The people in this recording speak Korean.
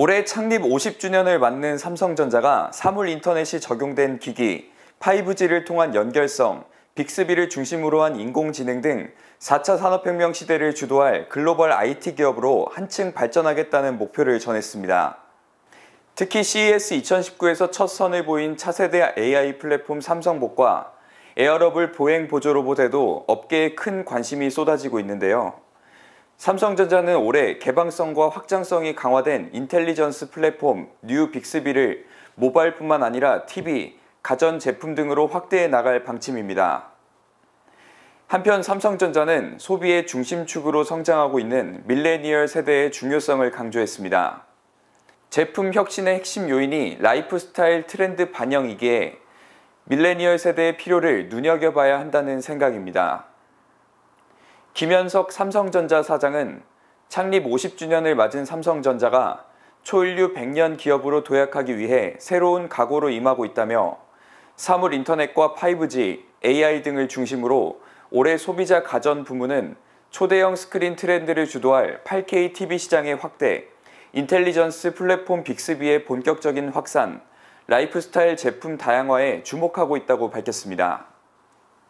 올해 창립 50주년을 맞는 삼성전자가 사물 인터넷이 적용된 기기, 5G를 통한 연결성, 빅스비를 중심으로 한 인공지능 등 4차 산업혁명 시대를 주도할 글로벌 IT 기업으로 한층 발전하겠다는 목표를 전했습니다. 특히 CES 2019에서 첫 선을 보인 차세대 AI 플랫폼 삼성복과 에어러블 보행 보조 로봇에도 업계에 큰 관심이 쏟아지고 있는데요. 삼성전자는 올해 개방성과 확장성이 강화된 인텔리전스 플랫폼 뉴 빅스비를 모바일뿐만 아니라 TV, 가전 제품 등으로 확대해 나갈 방침입니다. 한편 삼성전자는 소비의 중심축으로 성장하고 있는 밀레니얼 세대의 중요성을 강조했습니다. 제품 혁신의 핵심 요인이 라이프스타일 트렌드 반영이기에 밀레니얼 세대의 필요를 눈여겨봐야 한다는 생각입니다. 김현석 삼성전자 사장은 창립 50주년을 맞은 삼성전자가 초인류 100년 기업으로 도약하기 위해 새로운 각오로 임하고 있다며 사물 인터넷과 5G, AI 등을 중심으로 올해 소비자 가전 부문은 초대형 스크린 트렌드를 주도할 8K TV 시장의 확대, 인텔리전스 플랫폼 빅스비의 본격적인 확산, 라이프스타일 제품 다양화에 주목하고 있다고 밝혔습니다.